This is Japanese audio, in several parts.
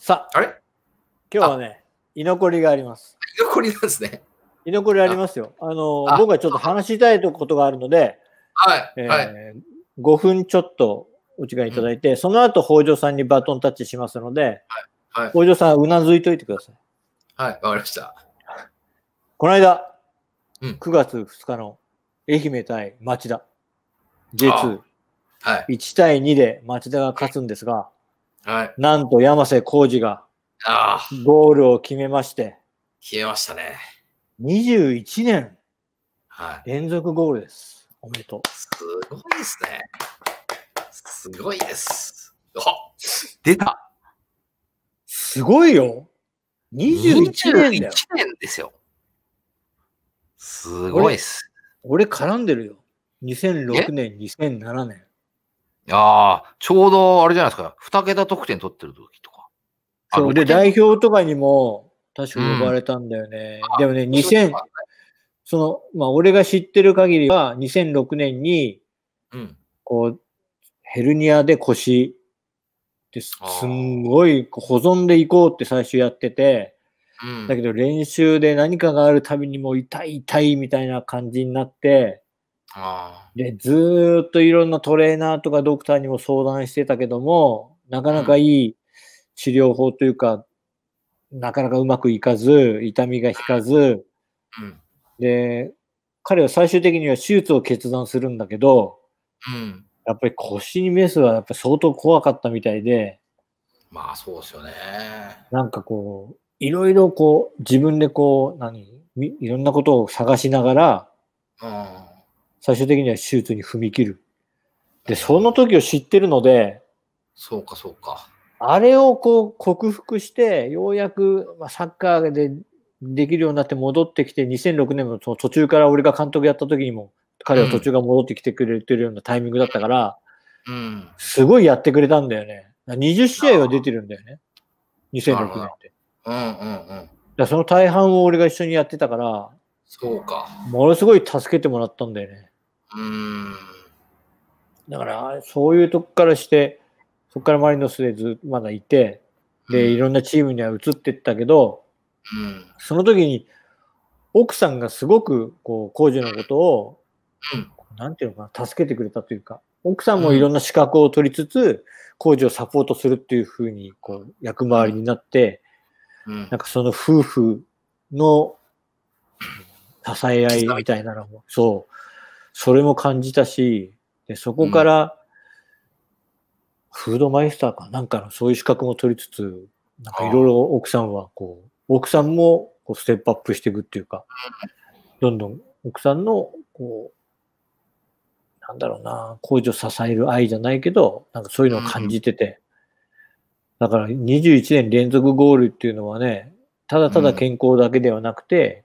さあ、れ今日はね、居残りがあります。居残りなんですね。居残りありますよ。あの、僕はちょっと話したいことがあるので、はい。えー、はい、5分ちょっとお時間いただいて、うん、その後、北条さんにバトンタッチしますので、はい。はい、北条さん、うなずいといてください。はい、わかりました。この間、うん、9月2日の愛媛対町田、J2、はい、1対2で町田が勝つんですが、はい、なんと山瀬浩二がゴールを決めまして、消えましたね。21年連続ゴールです。はい、おめでとう。すごいですね。すごいです。あ出た。すごいよ。21年だよ。21年ですよ。すごいっす俺。俺絡んでるよ。2006年、2007年。ああ、ちょうどあれじゃないですか。2桁得点取ってる時とか。そう、で、代表とかにも、確か呼ばれたんだよね。うん、でもね、2000、その、まあ、俺が知ってる限りは、2006年に、うん、こう、ヘルニアで腰ですんごい保存でいこうって最初やってて、うん、だけど練習で何かがあるたびにもう痛い痛いみたいな感じになって、で、ずっといろんなトレーナーとかドクターにも相談してたけども、なかなかいい治療法というか、うん、なかなかうまくいかず、痛みが引かず、うん、で、彼は最終的には手術を決断するんだけど、うん、やっぱり腰にメスはやっぱ相当怖かったみたいで、まあそうですよね。なんかこう、いろいろこう、自分でこう、何、いろんなことを探しながら、うん最終的には手術に踏み切る。で、その時を知ってるので、そうか、そうか。あれをこう克服して、ようやくサッカーでできるようになって戻ってきて、2006年のその途中から俺が監督やった時にも、彼は途中から戻ってきてくれてるようなタイミングだったから、うん、すごいやってくれたんだよね。20試合は出てるんだよね。2006年って。うんうんうん。だその大半を俺が一緒にやってたから、そうか。ものすごい助けてもらったんだよね。うん。だから、そういうとこからして、そこからマリノスでずまだいて、で、いろんなチームには移ってったけど、うん、その時に、奥さんがすごく、こう、工事のことを、何、うん、て言うのかな、助けてくれたというか、奥さんもいろんな資格を取りつつ、工事をサポートするっていうふうに、こう、役回りになって、うん、なんかその夫婦の支え合いみたいなのも、そう、それも感じたし、でそこから、フードマイスターかなんかのそういう資格も取りつつ、なんかいろいろ奥さんはこう、奥さんもこうステップアップしていくっていうか、どんどん奥さんのこう、なんだろうな、工事を支える愛じゃないけど、なんかそういうのを感じてて、だから21年連続ゴールっていうのはね、ただただ健康だけではなくて、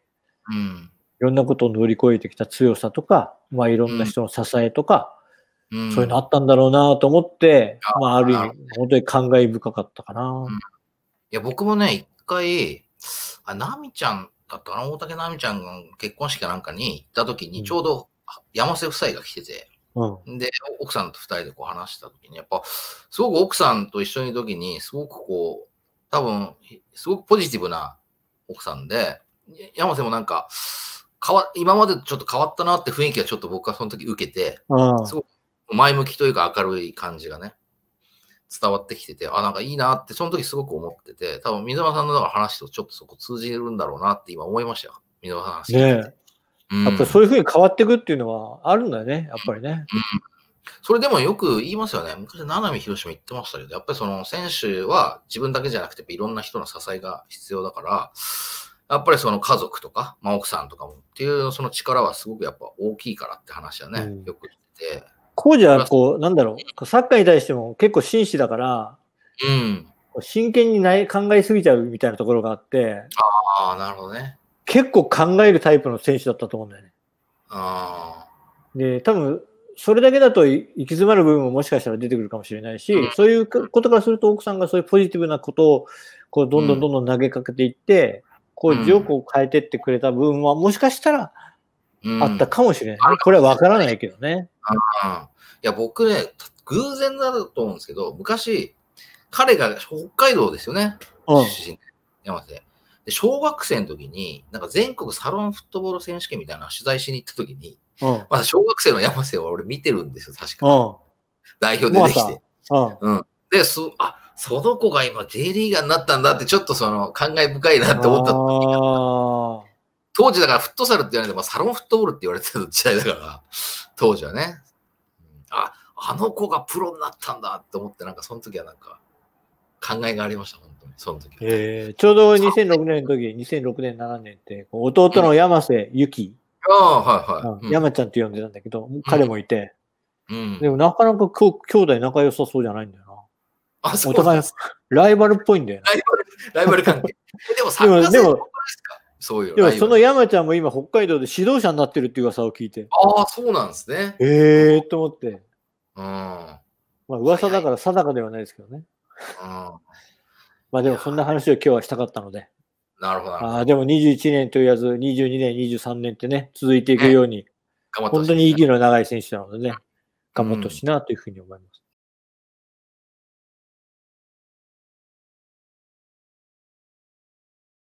うん、ろんなことを乗り越えてきた強さとか、まあ、いろんな人の支えとか、うん、そういうのあったんだろうなと思って、うん、まあ、ある意味、本当に感慨深かったかな。うん、いや、僕もね、一回、あ、なみちゃんだったかな、大竹奈美ちゃんが結婚式かなんかに行った時に、ちょうど山瀬夫妻が来てて、で、奥さんと二人でこう話した時に、やっぱ、すごく奥さんと一緒にいる時に、すごくこう、多分、すごくポジティブな奥さんで、山瀬もなんか、変わ今までちょっと変わったなって雰囲気はちょっと僕はその時受けて、すごく前向きというか明るい感じがね、伝わってきてて、あ、なんかいいなって、その時すごく思ってて、多分水間さんの話とちょっとそこ通じるんだろうなって今思いましたよ。水間さん話ねうん、やっぱそういうふうに変わっていくっていうのはあるんだよね、やっぱりね。それでもよく言いますよね。昔、七海広島言ってましたけど、やっぱりその選手は自分だけじゃなくて、いろんな人の支えが必要だから、やっぱりその家族とか、まあ、奥さんとかもっていうその力はすごくやっぱ大きいからって話はね、うん、よく言ってて。こうじゃ、こう、なんだろう、サッカーに対しても結構紳士だから、うん、真剣にない考えすぎちゃうみたいなところがあって、ああ、なるほどね。結構考えるタイプの選手だったと思うんだよね。ああ。で、多分、それだけだと行き詰まる部分ももしかしたら出てくるかもしれないし、うん、そういうことからすると奥さんがそういうポジティブなことをこうどんどんどんどん投げかけていって、こう、字をこう変えてってくれた部分は、もしかしたら、あったかもしれない、ねうん。これはわからないけどね。うん、いや、僕ね、偶然だと思うんですけど、昔、彼が北海道ですよね。うん、出身山瀬で。小学生の時に、なんか全国サロンフットボール選手権みたいな取材しに行った時に、うん、まだ小学生の山瀬は俺見てるんですよ、確か。うん、代表出てきて。うん、で、す、あ、その子が今 J リーガーになったんだってちょっとその感慨深いなって思った時当時だからフットサルって言われてもサロンフットボールって言われてた時代だから当時はねああの子がプロになったんだって思ってなんかその時はなんか考えがありました本当にその時えー、ちょうど2006年の時2006年7年って弟の山瀬由紀、ああはいはい、山ちゃんって呼んでたんだけど彼もいて、うん、でもなかなか兄弟仲良さそうじゃないんだよなあ、そうお互い、ライバルっぽいんだよ、ね、ライバル、ライバル関係。でも、でも、そうよ。でも、その山ちゃんも今、北海道で指導者になってるっていう噂を聞いて。ああ、そうなんですね。ええー、と思って。うん。まあ、噂だから定かではないですけどね。うん。まあ、でも、そんな話を今日はしたかったので。なるほど。あでも、21年と言わず、22年、23年ってね、続いていくように、ね、本当に息の長い選手なのでね、頑張ってほしいなというふうに思います。うん